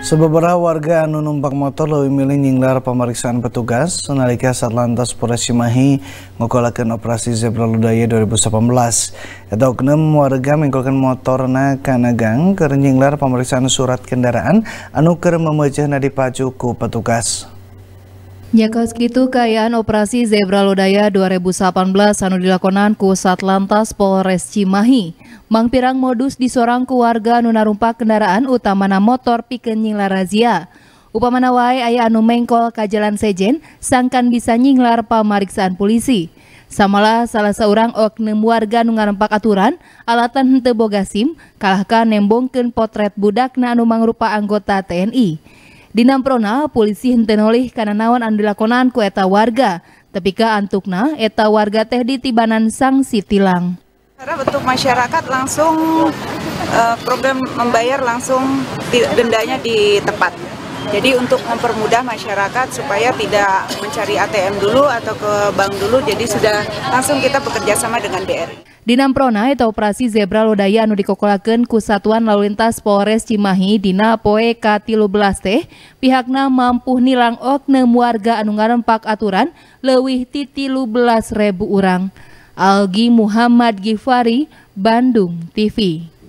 Sebeberapa warga anu numpak motor lebih milih nyinglar pemeriksaan petugas senalika Satlantas Polres Cimahi ngokolakeun operasi Zebra Ludaya 2018. Eta oknum warga mengkolkan motor na gang keur nyinglar pemeriksaan surat kendaraan anu memecah nadi dipacu ku petugas. Jaka ya, itu kayaan operasi Zebra Lodaya 2018 anu dilakonan ku Satlantas Polres Cimahi. Mangpirang modus di seorang keluarga anu narumpak kendaraan utamana motor piken nyinglar razia. Upamana wae aya anu mengkol ka sejen sangkan bisa nyinglar pamariksaan polisi. Samalah salah seorang oknum warga anu ngarempak aturan, alatan henteu boga SIM, kalahkan nembongkeun potret budakna anu mangrupa anggota TNI. Di Namprona, polisi hentenolih karena nawan anu dilakonan ku eta warga, tepika antukna eta warga teh ditibanan sanksi tilang. Karena bentuk masyarakat langsung uh, program membayar langsung dendanya di tempat. Jadi untuk mempermudah masyarakat supaya tidak mencari ATM dulu atau ke bank dulu, jadi sudah langsung kita bekerja sama dengan BRI. Dina Prona eta operasi zebra lodaya anu dikokolakeun ku Satuan Lalu Lintas Polres Cimahi dina poe ka 13 teh pihakna mampu nilang oknum warga anu ngarempak aturan leuwih belas ribu orang. Algi Muhammad Gifari, Bandung TV.